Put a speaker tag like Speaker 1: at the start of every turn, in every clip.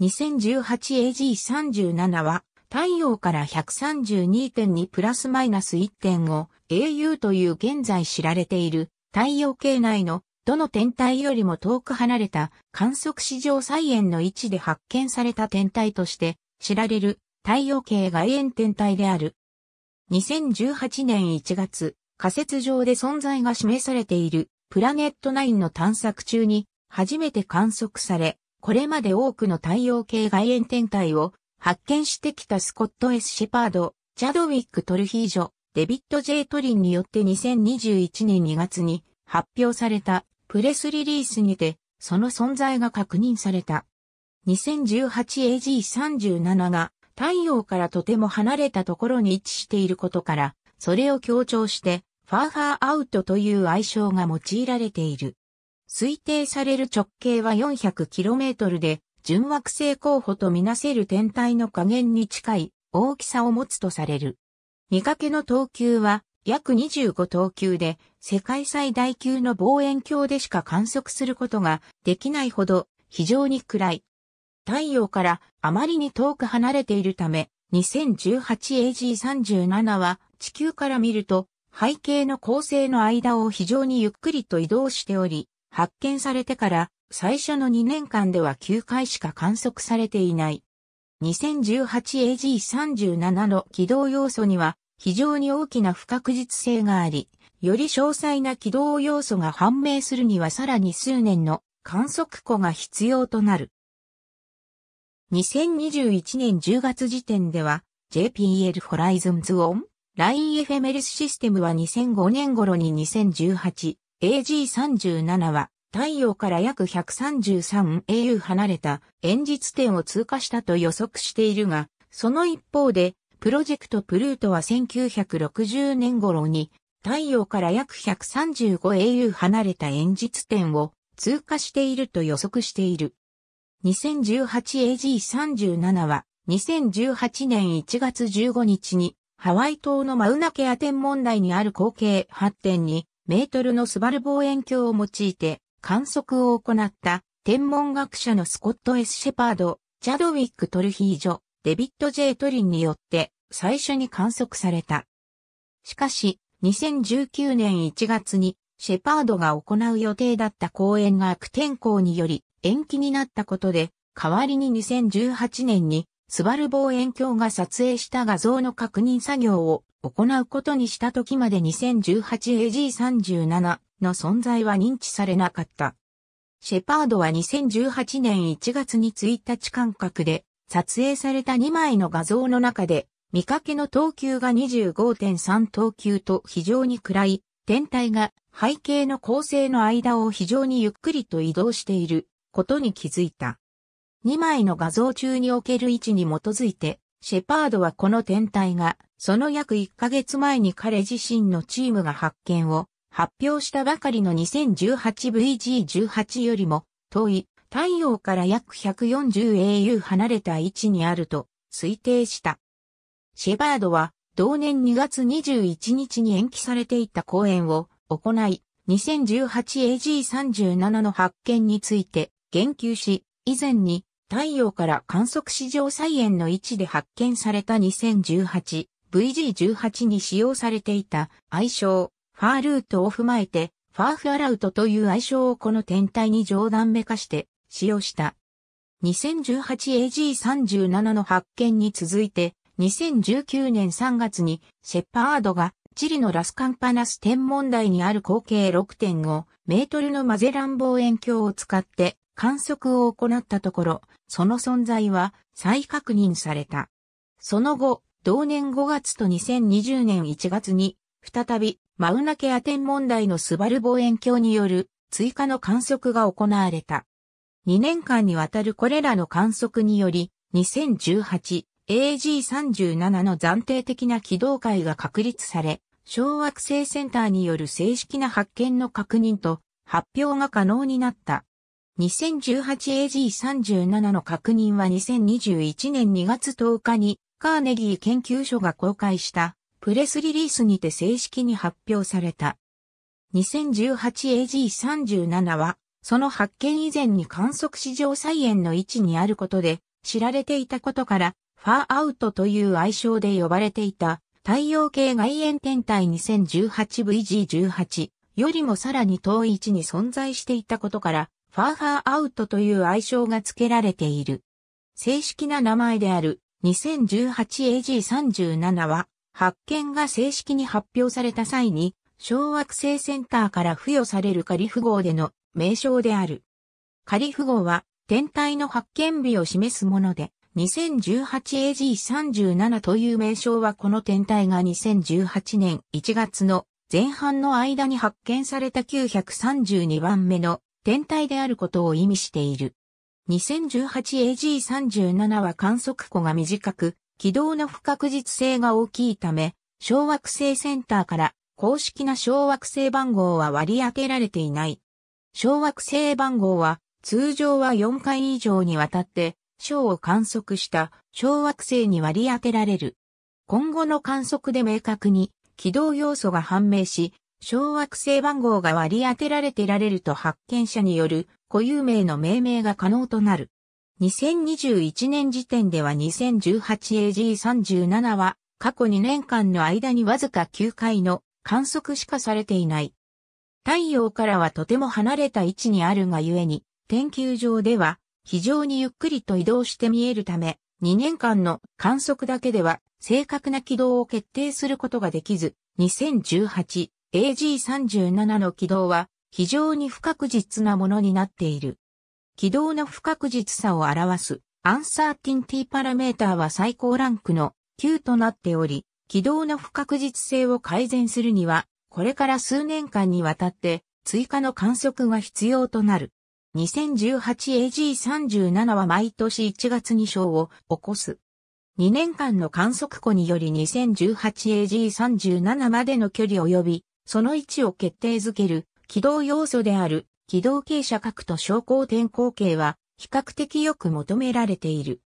Speaker 1: 2018AG37 は太陽から132.2プラスマイナス1.5 AU という現在知られている太陽系内のどの天体よりも遠く離れた観測史上最遠の位置で発見された天体として知られる太陽系外縁天体である。2018年1月、仮説上で存在が示されているプラネット9の探索中に初めて観測され、これまで多くの太陽系外縁天体を発見してきたスコット・ S・ シェパード、チャドウィック・トルヒージョ、デビッド・ J・ トリンによって2021年2月に発表されたプレスリリースにてその存在が確認された。2018AG37 が太陽からとても離れたところに位置していることから、それを強調して、ファーファーアウトという愛称が用いられている。推定される直径は 400km で、純惑星候補とみなせる天体の下限に近い大きさを持つとされる。見かけの等級は約25等級で、世界最大級の望遠鏡でしか観測することができないほど非常に暗い。太陽からあまりに遠く離れているため、2018AG37 は地球から見ると背景の構成の間を非常にゆっくりと移動しており、発見されてから最初の2年間では9回しか観測されていない。2018AG37 の軌道要素には非常に大きな不確実性があり、より詳細な軌道要素が判明するにはさらに数年の観測庫が必要となる。2021年10月時点では JPL Horizons on Line Ephemeris System は2005年頃に2018 AG37 は太陽から約 133AU 離れた演実点を通過したと予測しているが、その一方で、プロジェクトプルートは1960年頃に太陽から約 135AU 離れた演実点を通過していると予測している。2018AG37 は2018年1月15日にハワイ島のマウナケア天文台にある後継発展にメートルのスバル望遠鏡を用いて観測を行った天文学者のスコット・ S・ シェパード、チャドウィック・トルヒージョ、デビッェ J・ トリンによって最初に観測された。しかし、2019年1月にシェパードが行う予定だった公演が悪天候により延期になったことで、代わりに2018年にスバル望遠鏡が撮影した画像の確認作業を行うことにした時まで 2018AG37 の存在は認知されなかった。シェパードは2018年1月に1日間隔で撮影された2枚の画像の中で見かけの等級が25.3等級と非常に暗い天体が背景の構成の間を非常にゆっくりと移動していることに気づいた。2枚の画像中における位置に基づいてシェパードはこの天体が、その約1ヶ月前に彼自身のチームが発見を発表したばかりの 2018VG18 よりも遠い太陽から約 140au 離れた位置にあると推定した。シェバードは同年2月21日に延期されていた講演を行い、2018AG37 の発見について言及し、以前に太陽から観測史上最遠の位置で発見された 2018VG18 に使用されていた愛称、ファールートを踏まえて、ファーフアラウトという愛称をこの天体に冗談めかして使用した。2018AG37 の発見に続いて、2019年3月にシェパードがチリのラスカンパナス天文台にある口径6.5メートルのマゼラン望遠鏡を使って観測を行ったところ、その存在は再確認された。その後、同年5月と2020年1月に、再び、マウナケア天問題のスバル望遠鏡による追加の観測が行われた。2年間にわたるこれらの観測により、2018 AG37 の暫定的な軌道会が確立され、小惑星センターによる正式な発見の確認と発表が可能になった。2018AG37 の確認は2021年2月10日にカーネギー研究所が公開したプレスリリースにて正式に発表された。2018AG37 はその発見以前に観測史上再演の位置にあることで知られていたことからファーアウトという愛称で呼ばれていた太陽系外縁天体 2018VG18 よりもさらに遠い位置に存在していたことからファーファーアウトという愛称が付けられている。正式な名前である 2018AG37 は発見が正式に発表された際に小惑星センターから付与されるカリフ号での名称である。カリフ号は天体の発見日を示すもので 2018AG37 という名称はこの天体が2018年1月の前半の間に発見された932番目の天体であることを意味している。2018AG37 は観測庫が短く、軌道の不確実性が大きいため、小惑星センターから公式な小惑星番号は割り当てられていない。小惑星番号は通常は4回以上にわたって小を観測した小惑星に割り当てられる。今後の観測で明確に軌道要素が判明し、小惑星番号が割り当てられてられると発見者による固有名の命名が可能となる。2021年時点では 2018AG37 は過去2年間の間にわずか9回の観測しかされていない。太陽からはとても離れた位置にあるがゆえに、天球上では非常にゆっくりと移動して見えるため、2年間の観測だけでは正確な軌道を決定することができず、2018 AG37 の軌道は非常に不確実なものになっている。軌道の不確実さを表すアンサーティンティパラメーターは最高ランクの9となっており、軌道の不確実性を改善するには、これから数年間にわたって追加の観測が必要となる。2018AG37 は毎年1月に賞を起こす。2年間の観測庫により 2018AG37 までの距離及びその位置を決定づける軌道要素である軌道傾斜角と昇降転向径は比較的よく求められている。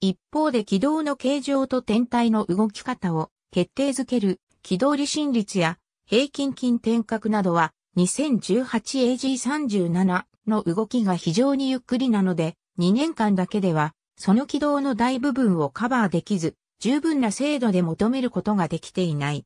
Speaker 1: 一方で軌道の形状と天体の動き方を決定づける軌道離心率や平均筋転角などは 2018AG37 の動きが非常にゆっくりなので2年間だけではその軌道の大部分をカバーできず十分な精度で求めることができていない。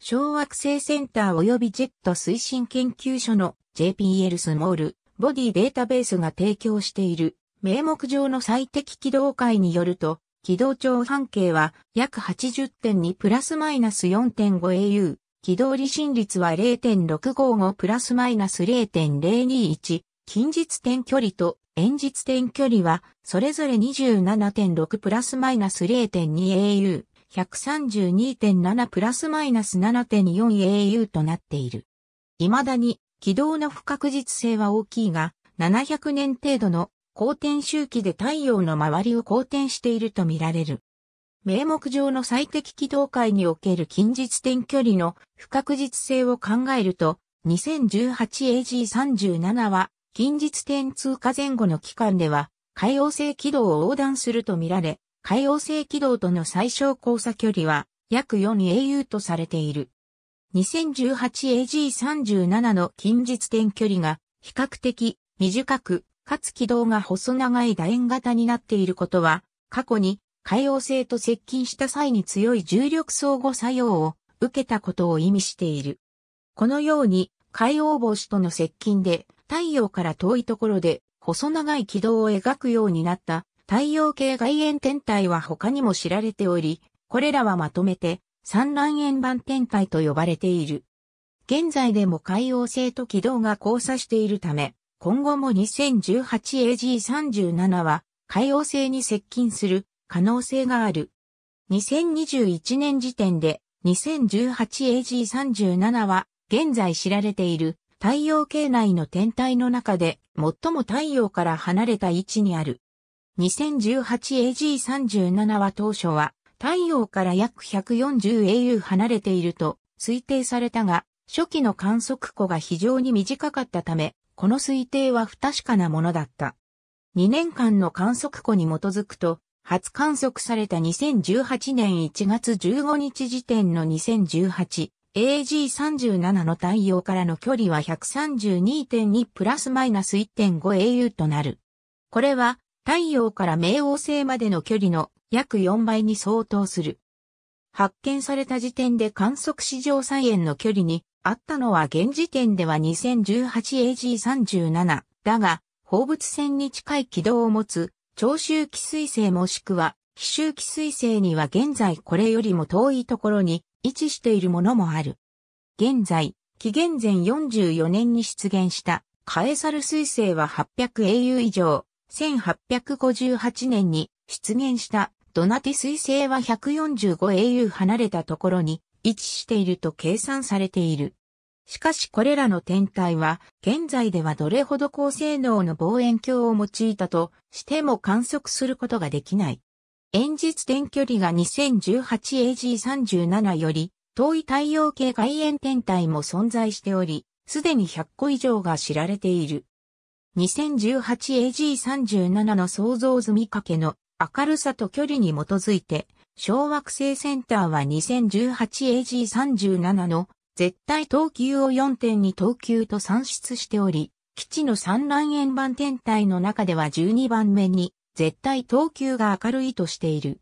Speaker 1: 小惑星センター及びジェット推進研究所の JPL スモールボディデータベースが提供している名目上の最適軌道解によると、軌道長半径は約80.2プラスマイナス 4.5au、軌道離心率は0.655プラスマイナス0.021、近日点距離と遠日点距離はそれぞれ27.6プラスマイナス 0.2au、132.7プラスマイナス 7.4au となっている。未だに軌道の不確実性は大きいが、700年程度の公転周期で太陽の周りを公転しているとみられる。名目上の最適軌道界における近日点距離の不確実性を考えると、2018AG37 は近日点通過前後の期間では、海王星軌道を横断するとみられ、海王星軌道との最小交差距離は約 4au とされている。2018AG37 の近日点距離が比較的短く、かつ軌道が細長い楕円型になっていることは、過去に海王星と接近した際に強い重力相互作用を受けたことを意味している。このように海王星との接近で太陽から遠いところで細長い軌道を描くようになった太陽系外縁天体は他にも知られており、これらはまとめて三卵円盤天体と呼ばれている。現在でも海洋星と軌道が交差しているため、今後も 2018AG37 は海洋星に接近する可能性がある。2021年時点で 2018AG37 は現在知られている太陽系内の天体の中で最も太陽から離れた位置にある。2018AG37 は当初は太陽から約 140au 離れていると推定されたが、初期の観測庫が非常に短かったため、この推定は不確かなものだった。2年間の観測庫に基づくと、初観測された2018年1月15日時点の 2018AG37 の太陽からの距離は132.2プラスマイナス 1.5au となる。これは太陽から冥王星までの距離の約4倍に相当する。発見された時点で観測史上最遠の距離にあったのは現時点では 2018AG37 だが、放物線に近い軌道を持つ長周期彗星もしくは奇周期彗星には現在これよりも遠いところに位置しているものもある。現在、紀元前44年に出現したカエサル彗星は 800au 以上、1858年に出現したドナティ彗星は 145au 離れたところに位置していると計算されている。しかしこれらの天体は、現在ではどれほど高性能の望遠鏡を用いたとしても観測することができない。演日点距離が 2018AG37 より、遠い太陽系外縁天体も存在しており、すでに100個以上が知られている。2018AG37 の想像済みかけの明るさと距離に基づいて、小惑星センターは 2018AG37 の絶対等級を4点に等級と算出しており、基地の産卵円盤天体の中では12番目に絶対等級が明るいとしている。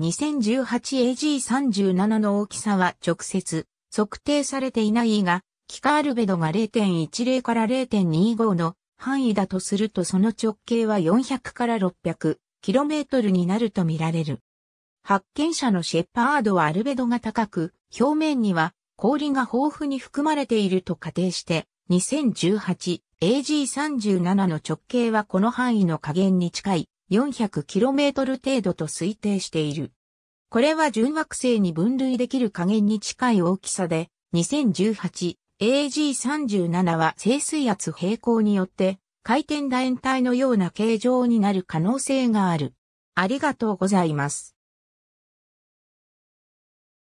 Speaker 1: 2018AG37 の大きさは直接測定されていないが、キカールベドが0.10から0.25の範囲だとするとその直径は400から600 km になると見られる。発見者のシェパードはアルベドが高く、表面には氷が豊富に含まれていると仮定して、2018AG37 の直径はこの範囲の下限に近い 400km 程度と推定している。これは準惑星に分類できる下限に近い大きさで、2018 AG37 は静水圧平行によって回転楕円体のような形状になる可能性がある。ありがとうございます。